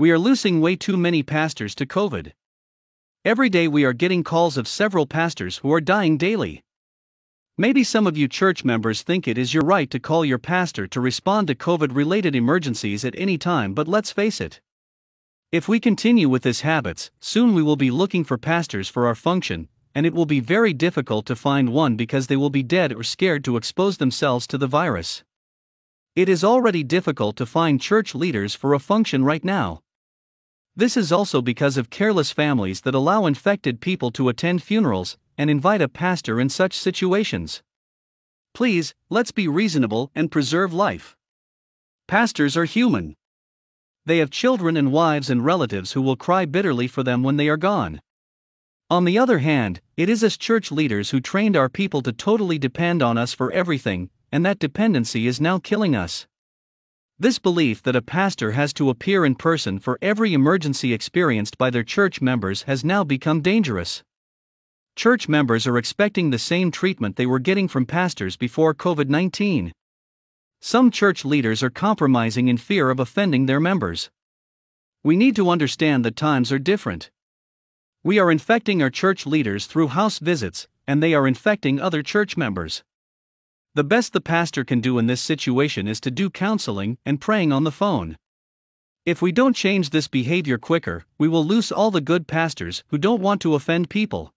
We are losing way too many pastors to COVID. Every day we are getting calls of several pastors who are dying daily. Maybe some of you church members think it is your right to call your pastor to respond to COVID related emergencies at any time, but let's face it. If we continue with this habits, soon we will be looking for pastors for our function, and it will be very difficult to find one because they will be dead or scared to expose themselves to the virus. It is already difficult to find church leaders for a function right now. This is also because of careless families that allow infected people to attend funerals and invite a pastor in such situations. Please, let's be reasonable and preserve life. Pastors are human. They have children and wives and relatives who will cry bitterly for them when they are gone. On the other hand, it is as church leaders who trained our people to totally depend on us for everything, and that dependency is now killing us. This belief that a pastor has to appear in person for every emergency experienced by their church members has now become dangerous. Church members are expecting the same treatment they were getting from pastors before COVID 19. Some church leaders are compromising in fear of offending their members. We need to understand that times are different. We are infecting our church leaders through house visits, and they are infecting other church members. The best the pastor can do in this situation is to do counseling and praying on the phone. If we don't change this behavior quicker, we will lose all the good pastors who don't want to offend people.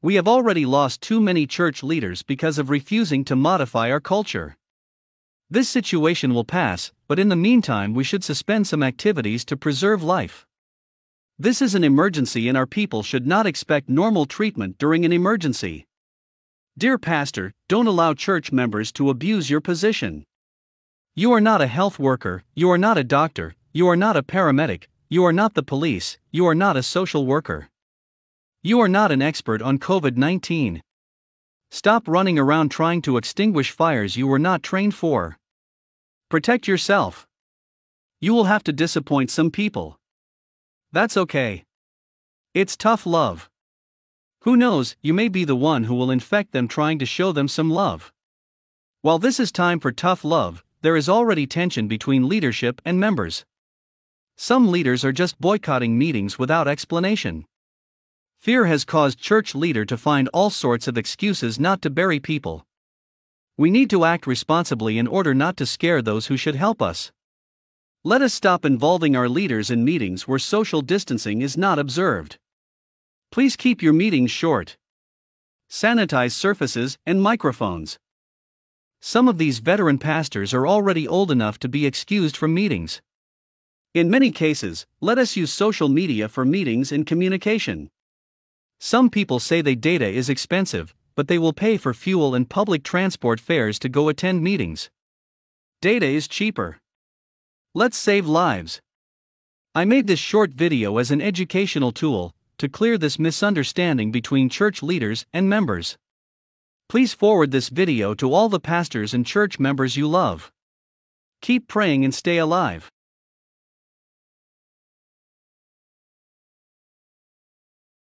We have already lost too many church leaders because of refusing to modify our culture. This situation will pass, but in the meantime, we should suspend some activities to preserve life. This is an emergency, and our people should not expect normal treatment during an emergency. Dear Pastor, don't allow church members to abuse your position. You are not a health worker, you are not a doctor, you are not a paramedic, you are not the police, you are not a social worker. You are not an expert on COVID 19. Stop running around trying to extinguish fires you were not trained for. Protect yourself. You will have to disappoint some people. That's okay. It's tough love. Who knows, you may be the one who will infect them trying to show them some love. While this is time for tough love, there is already tension between leadership and members. Some leaders are just boycotting meetings without explanation. Fear has caused church leader to find all sorts of excuses not to bury people. We need to act responsibly in order not to scare those who should help us. Let us stop involving our leaders in meetings where social distancing is not observed. Please keep your meetings short. Sanitize surfaces and microphones. Some of these veteran pastors are already old enough to be excused from meetings. In many cases, let us use social media for meetings and communication. Some people say the data is expensive, but they will pay for fuel and public transport fares to go attend meetings. Data is cheaper. Let's save lives. I made this short video as an educational tool, to clear this misunderstanding between church leaders and members. Please forward this video to all the pastors and church members you love. Keep praying and stay alive.